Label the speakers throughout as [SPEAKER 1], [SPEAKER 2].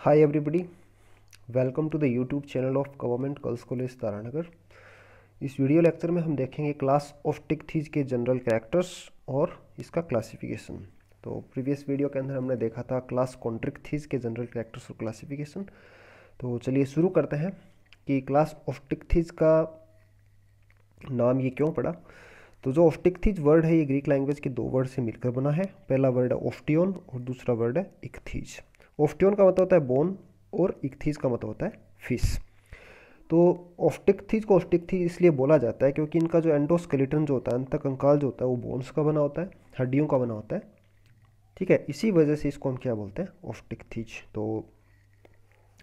[SPEAKER 1] high everybody welcome to the YouTube channel of government girls college Taranagar इस video lecture में हम देखेंगे class of थीज के जनरल कैरेक्टर्स और इसका क्लासिफिकेशन तो प्रीवियस वीडियो के अंदर हमने देखा था क्लास थीज के जनरल कैरेक्टर्स और क्लासिफिकेशन तो चलिए शुरू करते हैं कि क्लास ऑफ थीज का नाम ये क्यों पड़ा तो जो थीज वर्ड है ये ग्रीक लैंग्वेज के दो वर्ड से मिलकर बना है पहला वर्ड है ऑफ्टियन और दूसरा वर्ड है इकथीज ऑफ्टियन का मतलब होता है बोन और इक्थीज का मतलब होता है फिश तो थीज को ऑस्टिकथीज इसलिए बोला जाता है क्योंकि इनका जो एंडोस्केलेटन जो होता है अंत कंकाल जो होता है वो बोन्स का बना होता है हड्डियों का बना होता है ठीक है इसी वजह से इसको हम क्या बोलते हैं ऑस्टिकथीज तो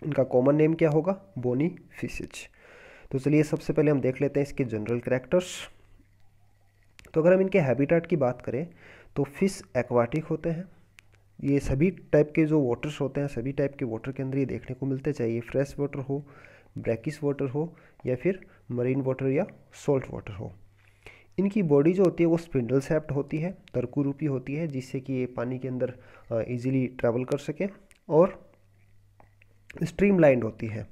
[SPEAKER 1] इनका कॉमन नेम क्या होगा बोनी फिशिज तो चलिए सबसे पहले हम देख लेते हैं इसके जनरल करेक्टर्स तो अगर हम इनके हैबिटाट की बात करें तो फिश एक्वाटिक होते हैं ये सभी टाइप के जो वाटर्स होते हैं सभी टाइप के वाटर के अंदर ये देखने को मिलते चाहिए फ्रेश वाटर हो ब्रैकिस वाटर हो या फिर मरीन वाटर या सॉल्ट वाटर हो इनकी बॉडी जो होती है वो स्पिंडल सेप्ट होती है तरकू रूपी होती है जिससे कि ये पानी के अंदर इजीली ट्रैवल कर सके और स्ट्रीम होती है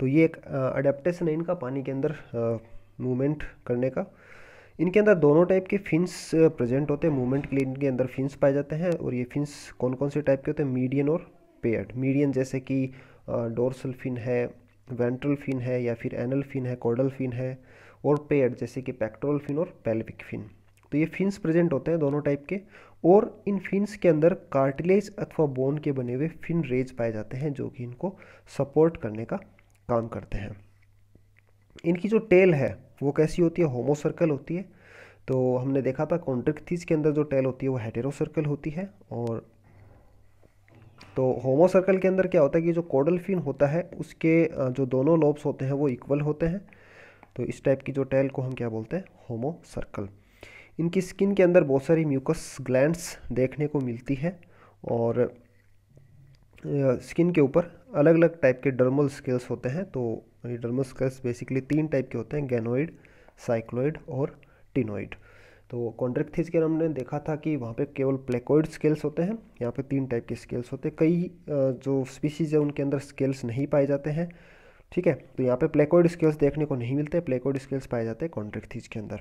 [SPEAKER 1] तो ये एक अडेप्टेशन है इनका पानी के अंदर मूवमेंट करने का इनके अंदर दोनों टाइप के फिन्स प्रेजेंट होते हैं मूवमेंट के लिए इनके अंदर फिन्स पाए जाते हैं और ये फिन्स कौन कौन से टाइप के होते हैं मीडियन और पेयर्ड मीडियन जैसे कि डोरसल फिन है वेंट्रल फिन है या फिर एनल फिन है कोडल फिन है और पेयर्ड जैसे कि पैक्ट्रोल फिन और पेल्विक फिन तो ये फिन्स प्रेजेंट होते हैं दोनों टाइप के और इन फिन्स के अंदर कार्टिलेज अथवा बोन के बने हुए फिन रेज पाए जाते हैं जो कि इनको सपोर्ट करने का काम करते हैं इनकी जो टेल है वो कैसी होती है होमो सर्कल होती है तो हमने देखा था कॉन्ट्रिक्थीज के अंदर जो टेल होती है वो हेटेरो सर्कल होती है और तो होमो सर्कल के अंदर क्या होता है कि जो कोडल फिन होता है उसके जो दोनों लोब्स होते हैं वो इक्वल होते हैं तो इस टाइप की जो टेल को हम क्या बोलते हैं होमो सर्कल इनकी स्किन के अंदर बहुत सारी म्यूकस ग्लैंड्स देखने को मिलती है और स्किन के ऊपर अलग अलग टाइप के डर्मल स्केल्स होते हैं तो और ये बेसिकली तीन टाइप के होते हैं गैनोइड साइक्लोइड और टिनोइड तो कॉन्ट्रेक्थिस के हमने देखा था कि वहाँ पे केवल प्लेकोइड स्केल्स होते हैं यहाँ पे तीन टाइप के स्केल्स होते हैं कई जो स्पीसीज है उनके अंदर स्केल्स नहीं पाए जाते हैं ठीक है तो यहाँ पे प्लेकोइड स्केल्स देखने को नहीं मिलते प्लेकोइड स्केल्स पाए जाते हैं कॉन्ट्रेक्थिस के अंदर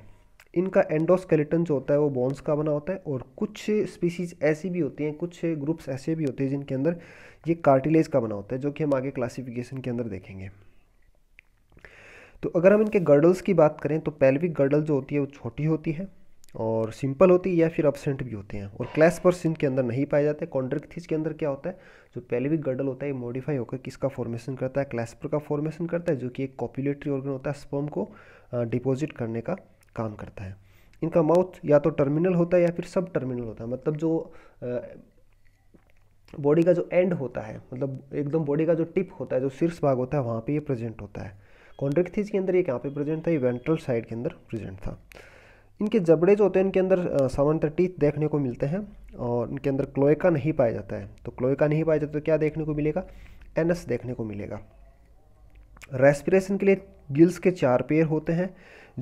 [SPEAKER 1] इनका एंडोस्केलेटन जो होता है वो बोन्स का बना होता है और कुछ स्पीसीज ऐसी भी होती हैं कुछ ग्रुप्स ऐसे भी होते हैं जिनके अंदर ये कार्टिलेज का बना होता है जो कि हम आगे क्लासिफिकेशन के अंदर देखेंगे तो अगर हम इनके गर्डल्स की बात करें तो पैल्विक गर्डल जो होती है वो छोटी होती है और सिंपल होती है या फिर अपसेंट भी होते हैं और क्लैसपर सिंध के अंदर नहीं पाए जाते कॉन्ड्रेक्थिस के अंदर क्या होता है जो पैल्विक गर्डल होता है ये मॉडिफाई होकर किसका फॉर्मेशन करता है क्लैसपर का फॉर्मेशन करता है जो कि एक कॉपुलेटरी ऑर्गन होता है स्पर्म को डिपॉजिट करने का काम करता है इनका माउथ या तो टर्मिनल होता है या फिर सब टर्मिनल होता है मतलब जो बॉडी का जो एंड होता है मतलब एकदम बॉडी का जो टिप होता है जो शीर्ष भाग होता है वहाँ पे ये प्रेजेंट होता है थीज के अंदर ये कहाँ पे प्रेजेंट था ये वेंट्रल साइड के अंदर प्रेजेंट था इनके जबड़े जो होते हैं इनके अंदर सामान्यतः टीथ देखने को मिलते हैं और इनके अंदर क्लोएका नहीं पाया जाता है तो क्लोएका नहीं पाया जाता तो क्या देखने को मिलेगा एनस देखने को मिलेगा रेस्पिरेशन के लिए गिल्स के चार पेयर होते हैं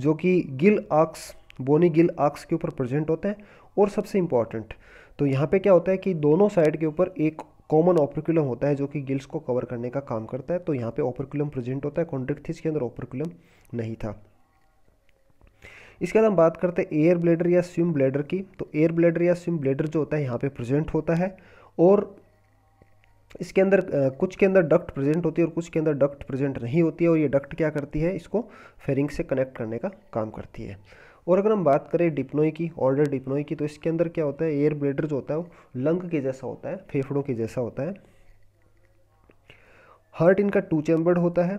[SPEAKER 1] जो कि गिल आक्स बोनी गिल आक्स के ऊपर प्रेजेंट होते हैं और सबसे इंपॉर्टेंट तो यहाँ पे क्या होता है कि दोनों साइड के ऊपर एक कॉमन ऑपरकुलम होता है जो कि गिल्स को कवर करने का काम करता है तो यहाँ पे ऑपरकुलम प्रेजेंट होता है कॉन्ट्रेक्थिस के अंदर ऑपरकुलम नहीं था इसके बाद हम बात करते हैं एयर ब्लेडर या स्विम ब्लेडर की तो एयर ब्लेडर या स्विम ब्लेडर जो होता है यहाँ पे प्रेजेंट होता है और इसके अंदर कुछ के अंदर डक्ट प्रेजेंट होती है और कुछ के अंदर डक्ट प्रेजेंट नहीं होती है और ये डक्ट क्या करती है इसको फेरिंग से कनेक्ट करने का काम करती है और अगर हम बात करें डिप्नोई की ऑर्डर डिप्नोई की तो इसके अंदर क्या होता है एयर ब्लेडर जो होता है वो लंग के जैसा होता है फेफड़ों के जैसा होता है हार्ट इनका टू चैम्बर्ड होता है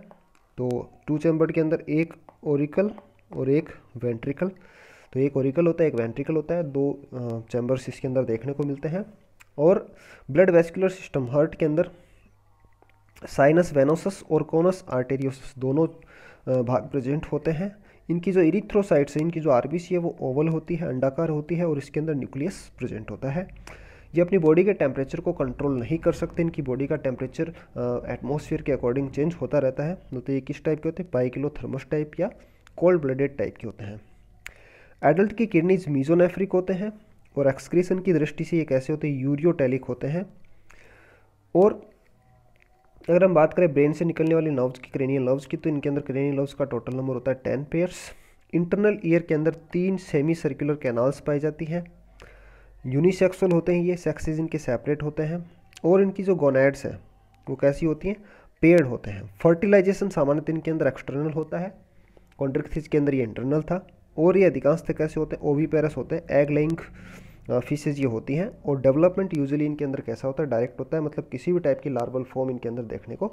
[SPEAKER 1] तो टू चैम्बर्ड के अंदर एक ओरिकल और एक वेंट्रिकल तो एक ओरिकल होता है एक वेंट्रिकल होता है दो चैम्बर्स इसके अंदर देखने को मिलते हैं और ब्लड वेस्कुलर सिस्टम हार्ट के अंदर साइनस वेनोसस और कोनस आर्टेरियोसस दोनों भाग प्रेजेंट होते हैं इनकी जो इरिथ्रोसाइट्स है इनकी जो आरबीसी है वो ओवल होती है अंडाकार होती है और इसके अंदर न्यूक्लियस प्रेजेंट होता है ये अपनी बॉडी के टेम्परेचर को कंट्रोल नहीं कर सकते इनकी बॉडी का टेम्परेचर एटमोसफियर के अकॉर्डिंग चेंज होता रहता है तो ये किस टाइप के होते हैं पाइकिलो थर्मस टाइप या कोल्ड ब्लडेड टाइप के होते हैं एडल्ट की किडनीज मीजोनेफ्रिक होते हैं और एक्सक्रीसन की दृष्टि से ये कैसे होते हैं यूरियोटेलिक होते हैं और अगर हम बात करें ब्रेन से निकलने वाली नर्व्स की क्रेनियल नर्व्स की तो इनके अंदर क्रेनियल नर्व्स का टोटल नंबर होता है टेन पेयर्स इंटरनल ईयर के अंदर तीन सेमी सर्कुलर कैनाल्स पाई जाती हैं यूनिसेक्सुअल होते हैं ये सेक्सेज इनके सेपरेट होते हैं और इनकी जो गोनाइड्स हैं वो कैसी होती हैं पेड़ होते हैं फर्टिलाइजेशन सामान्यतः इनके अंदर एक्सटर्नल होता है कॉन्ट्रिक्थिस के अंदर ये इंटरनल था और ये अधिकांशतः कैसे होते हैं ओवीपेरस होते हैं एग लेंग फीसेज ये होती हैं और डेवलपमेंट यूजली इनके अंदर कैसा होता है डायरेक्ट होता है मतलब किसी भी टाइप की लार्वल फॉर्म इनके अंदर देखने को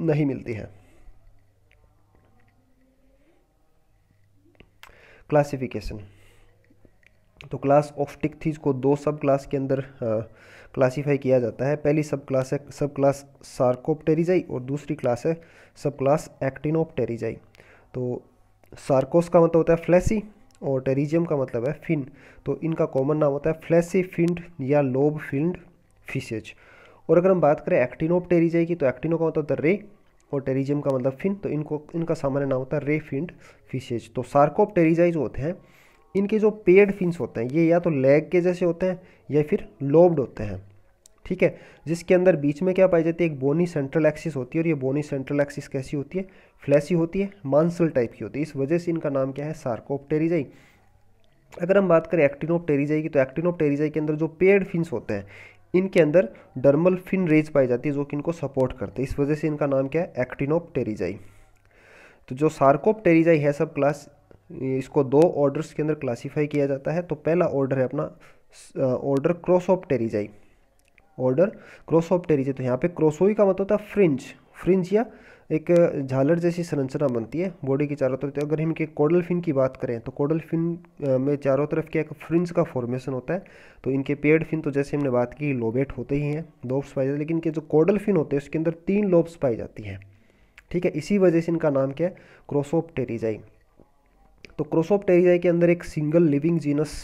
[SPEAKER 1] नहीं मिलती है क्लासिफिकेशन तो क्लास ऑफ टिकथीज को दो सब क्लास के अंदर क्लासीफाई किया जाता है पहली सब क्लास है सब क्लास सार्कोप्टेरिजाई और दूसरी क्लास है सब क्लास एक्टिनोप्टेरिजाई तो सार्कोस का मतलब होता है फ्लैसी और टेरिजियम का मतलब है फिन तो इनका कॉमन नाम होता है फ्लैसी फिंड या लोब फिंड फिशेज और अगर हम बात करें एक्टिनोप टेरिजाई की तो एक्टिनो का मतलब होता रे और टेरिजियम का मतलब फिन तो इनको इनका सामान्य नाम होता है रे फिंड फिशेज तो सार्कोप टेरिजाई जो होते हैं इनके जो पेड फिन होते हैं ये या तो लेग के जैसे होते हैं या फिर लोब्ड होते हैं ठीक है जिसके अंदर बीच में क्या पाई जाती है एक बोनी सेंट्रल एक्सिस होती है और ये बोनी सेंट्रल एक्सिस कैसी होती है फ्लैसी होती है मांसल टाइप की होती है इस वजह से इनका नाम क्या है सार्कोप्टेरिजाई अगर हम बात करें टेरीजाई की तो टेरीजाई के अंदर जो पेड फिन्स होते हैं इनके अंदर डर्मल फिन रेज पाई जाती है जो कि इनको सपोर्ट करते हैं इस वजह से इनका नाम क्या है एक्टिनोप्टेरिजाई तो जो टेरीजाई है सब क्लास इसको दो ऑर्डर्स के अंदर क्लासीफाई किया जाता है तो पहला ऑर्डर है अपना ऑर्डर टेरीजाई ऑर्डर क्रोसोप्टेरी से तो यहाँ पे क्रोसोई का मतलब होता है फ्रिंज फ्रिंज या एक झालर जैसी संरचना बनती है बॉडी के चारों तरफ तो अगर हम इनके कोडल फिन की बात करें तो कोडल फिन में चारों तरफ क्या एक फ्रिंज का फॉर्मेशन होता है तो इनके पेड फिन तो जैसे हमने बात की लोबेट होते ही हैं लोब्स पाए जाते हैं लेकिन इनके जो कोडल फिन होते हैं उसके अंदर तीन लोब्स पाई जाती हैं ठीक है इसी वजह से इनका नाम क्या है टेरीजाई तो टेरीजाई के अंदर एक सिंगल लिविंग जीनस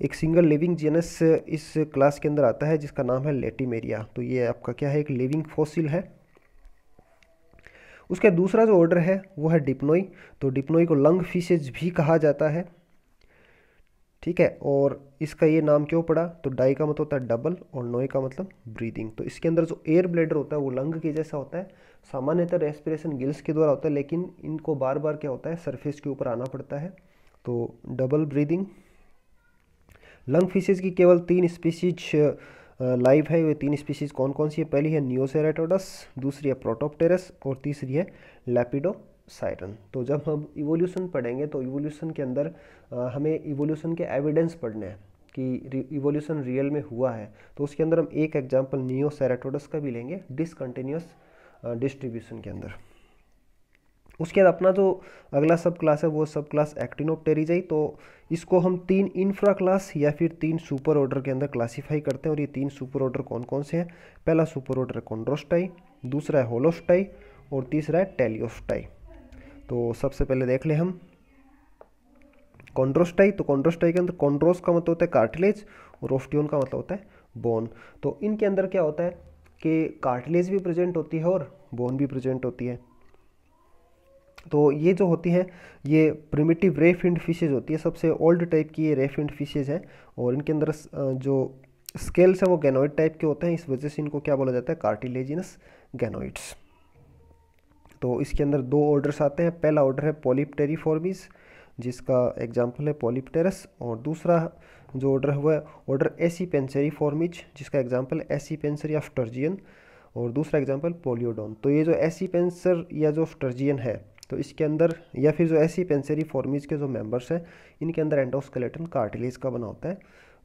[SPEAKER 1] एक सिंगल लिविंग जीनस इस क्लास के अंदर आता है जिसका नाम है लेटिमेरिया तो ये आपका क्या है एक लिविंग फॉसिल है उसका दूसरा जो ऑर्डर है वो है डिप्नोई तो डिप्नोई को लंग फिशेज भी कहा जाता है ठीक है और इसका ये नाम क्यों पड़ा तो डाई का मतलब होता है डबल और नोए का मतलब ब्रीदिंग तो इसके अंदर जो एयर ब्लेडर होता है वो लंग के जैसा होता है सामान्यतः रेस्पिरेशन गिल्स के द्वारा होता है लेकिन इनको बार बार क्या होता है सरफेस के ऊपर आना पड़ता है तो डबल ब्रीदिंग लंग फिशेज की केवल तीन स्पीसीज लाइव है वे तीन स्पीसीज कौन कौन सी है पहली है न्योसेराटोडस दूसरी है प्रोटोपटेरस और तीसरी है लैपिडो साइरन तो जब हम इवोल्यूशन पढ़ेंगे तो इवोल्यूशन के अंदर हमें इवोल्यूशन के एविडेंस पढ़ने हैं कि इवोल्यूशन रियल में हुआ है तो उसके अंदर हम एक एग्जांपल नियोसेराटोडस का भी लेंगे डिसकंटिन्यूस डिस्ट्रीब्यूशन के अंदर उसके बाद अपना जो अगला सब क्लास है वो सब क्लास एक्टिनोप्टेरिज है तो इसको हम तीन इन्फ्रा क्लास या फिर तीन सुपर ऑर्डर के अंदर क्लासीफाई करते हैं और ये तीन सुपर ऑर्डर कौन कौन से हैं पहला सुपर ऑर्डर है कॉन्ड्रोस्टाई दूसरा है होलोस्टाई और तीसरा है टेलियोस्टाई तो सबसे पहले देख लें हम कॉन्ड्रोस्टाई तो कॉन्ड्रोस्टाई के अंदर कॉन्ड्रोस का मतलब होता है कार्टिलेज और ऑफ्टियन का मतलब होता है बोन तो इनके अंदर क्या होता है कि कार्टिलेज भी प्रेजेंट होती है और बोन भी प्रेजेंट होती है तो ये जो होती है ये प्रिमिटिव रेफ एंड फिशेज होती है सबसे ओल्ड टाइप की ये रेफ एंड फिशेज है और इनके अंदर जो स्केल्स हैं वो गैनोइड टाइप के होते हैं इस वजह से इनको क्या बोला जाता है कार्टिलेजिनस गैनोइड्स तो इसके अंदर दो ऑर्डर्स आते हैं पहला ऑर्डर है पॉलिपटेरीफॉर्मिस जिसका एग्जाम्पल है पोलिपटेरस और दूसरा जो ऑर्डर हुआ है ऑर्डर एसी पेंसरी फॉर्मिज जिसका एग्जाम्पल एसी पेंसर या टर्जियन और दूसरा एग्जाम्पल पोलियोडोन तो ये जो एसी पेंसर या जो स्टर्जियन है तो इसके अंदर या फिर जो ऐसी पेंसरी फॉर्मीज के जो मेंबर्स हैं इनके अंदर एंडोस्केलेटन कार्टिलेज का बना होता है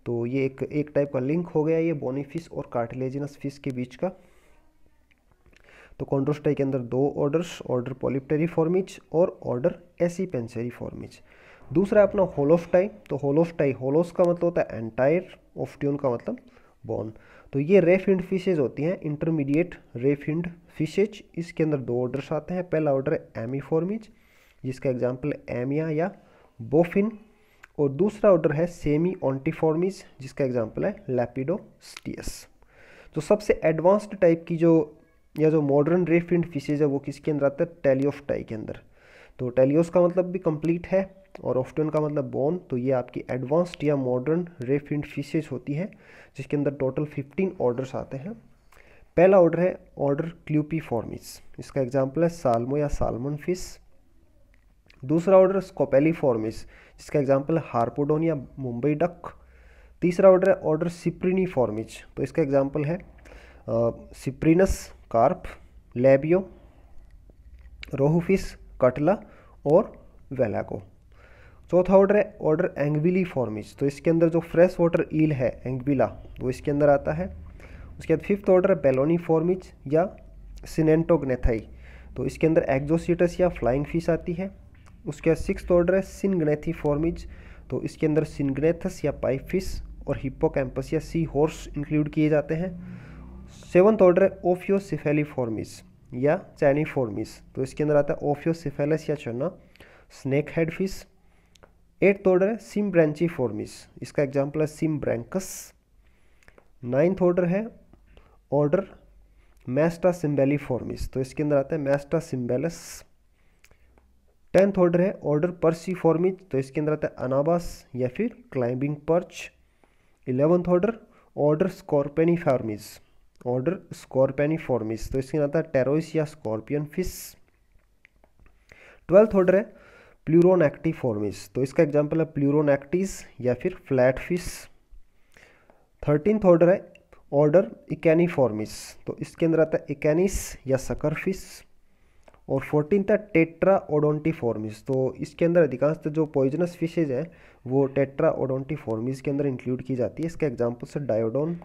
[SPEAKER 1] तो ये एक एक टाइप का लिंक हो गया ये बोनीफिस और कार्टिलेजिनस फिश के बीच का तो कॉन्ड्रोस्टाई के अंदर दो ऑर्डर्स ऑर्डर पॉलिप्टेरी फॉर्मिज और ऑर्डर एसी पेंसेरी फॉर्मिज दूसरा अपना होलोफ्टाई तो होलोफ्टाई होलोस का मतलब होता है एंटायर ऑफ्ट्यून का मतलब बोन तो ये रे फिंड फिशेज होती हैं इंटरमीडिएट रे फिंड फिशेज इसके अंदर दो ऑर्डर्स आते हैं पहला ऑर्डर है एमीफॉर्मिज जिसका एग्जाम्पल एमिया या बोफिन और दूसरा ऑर्डर है सेमी ऑन्टीफॉर्मिज जिसका एग्जाम्पल है लैपिडोस्टियस तो सबसे एडवांस्ड टाइप की जो या जो मॉडर्न रेफिंड फिशेज है वो किसके अंदर आता है टाई के अंदर तो टेलियोस का मतलब भी कंप्लीट है और ऑफ्टन का मतलब बोन तो ये आपकी एडवांस्ड या मॉडर्न रेफिंड फिशेज होती है जिसके अंदर टोटल फिफ्टीन ऑर्डर्स आते हैं पहला ऑर्डर है ऑर्डर क्ल्यूपी फॉर्मिस इसका एग्जाम्पल है साल्मो या सालमन फिश दूसरा ऑर्डर स्कोपेली फॉर्मिस जिसका एग्जाम्पल हार्पोडोन या मुंबई डक तीसरा ऑर्डर है ऑर्डर सिप्रिनी फॉर्मिज तो इसका एग्जाम्पल है Cyprinus carp Labeo rohu fish catla और वेलाको चौथा ऑर्डर है ऑर्डर एंगविली फॉर्मिज तो इसके अंदर जो फ्रेश वाटर ईल है एंगविला वो इसके अंदर आता है उसके बाद फिफ्थ ऑर्डर है बेलोनी फॉर्मिज या सिनेंटोग्नेथाई तो इसके अंदर एग्जोसीटस या फ्लाइंग फिश आती है उसके बाद सिक्स ऑर्डर है सिनगनेथी फॉर्मिज तो इसके अंदर सिनगनेथस या पाइप फिश और हिप्पोकैम्पस या सी हॉर्स इंक्लूड किए जाते हैं सेवन्थ ऑर्डर है ओफियोसिफेली फॉर्मिस या चैनी फॉर्मिस तो इसके अंदर आता है ओफियोसिफेलस या Channa snake head fish eighth order है सिम ब्रांची फॉर्मिस इसका एग्जाम्पल है सिम ब्रैंकस नाइन्थ ऑर्डर है ऑर्डर मैस्टा सिम्बेली फॉर्मिस तो इसके अंदर आता है मैस्टा सिम्बेलस टेंथ ऑर्डर है ऑर्डर पर्सी फॉर्मिज तो इसके अंदर आता है अनाबास या फिर climbing perch eleventh order order Scorpaeniformes order Scorpaeniformes तो इसके अंदर आता है टेरोइस या स्कॉर्पियन फिश ट्वेल्थ ऑर्डर है प्लूरोन एक्टिफॉर्मिस तो इसका एग्जाम्पल है एक्टिस या फिर फ्लैट फिश थर्टीन ऑर्डर है ऑर्डर इकैनीफॉर्मिस तो इसके अंदर आता है इकैनिस या सकर फिश और फोर्टीन था टेट्रा ओडोंटीफॉर्मिस तो इसके अंदर अधिकांश जो पॉइजनस फिशेज हैं वो टेट्रा ओडोंटीफॉर्मिस के अंदर इंक्लूड की जाती है इसका एग्जाम्पल से Diodon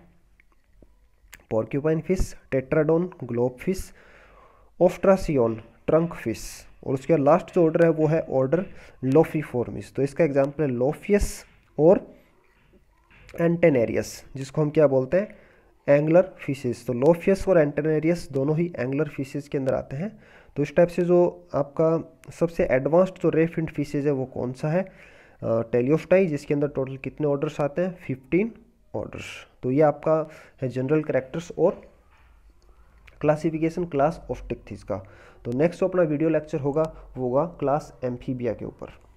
[SPEAKER 1] porcupine fish Tetraodon globe fish Ostracion trunk fish और उसके लास्ट जो ऑर्डर है वो है ऑर्डर लोफी फॉर्मिस तो इसका एग्जाम्पल है लोफियस और एंटेनेरियस जिसको हम क्या बोलते हैं एंगलर फिशेज तो लोफियस और एंटेनेरियस दोनों ही एंगलर फिशेज के अंदर आते हैं तो इस टाइप से जो आपका सबसे एडवांस्ड जो रेफ इंड फिशेज है वो कौन सा है टेलियोफ्टाई जिसके अंदर टोटल कितने ऑर्डर्स आते हैं फिफ्टीन ऑर्डर्स तो ये आपका है जनरल करेक्टर्स और क्लासिफिकेशन क्लास ऑफ टिकथिस का तो नेक्स्ट जो अपना वीडियो लेक्चर होगा वो होगा क्लास एम्फीबिया के ऊपर